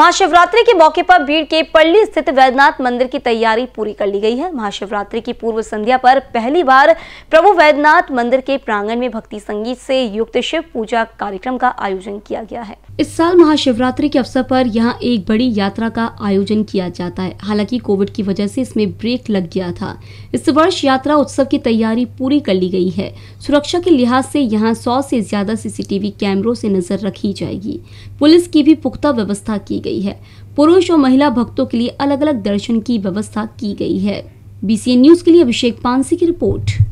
महाशिवरात्रि के मौके पर भीड़ के पल्ली स्थित वैद्यनाथ मंदिर की तैयारी पूरी कर ली गई है महाशिवरात्रि की पूर्व संध्या पर पहली बार प्रभु वैद्यनाथ मंदिर के प्रांगण में भक्ति संगीत से युक्त शिव पूजा कार्यक्रम का आयोजन किया गया है इस साल महाशिवरात्रि के अवसर पर यहाँ एक बड़ी यात्रा का आयोजन किया जाता है हालांकि कोविड की वजह से इसमें ब्रेक लग गया था इस वर्ष यात्रा उत्सव की तैयारी पूरी कर ली गई है सुरक्षा के लिहाज से यहाँ सौ से ज्यादा सीसीटीवी कैमरों से नजर रखी जाएगी पुलिस की भी पुख्ता व्यवस्था की गई गई है पुरुष और महिला भक्तों के लिए अलग अलग दर्शन की व्यवस्था की गई है बीसीएन न्यूज के लिए अभिषेक पानसी की रिपोर्ट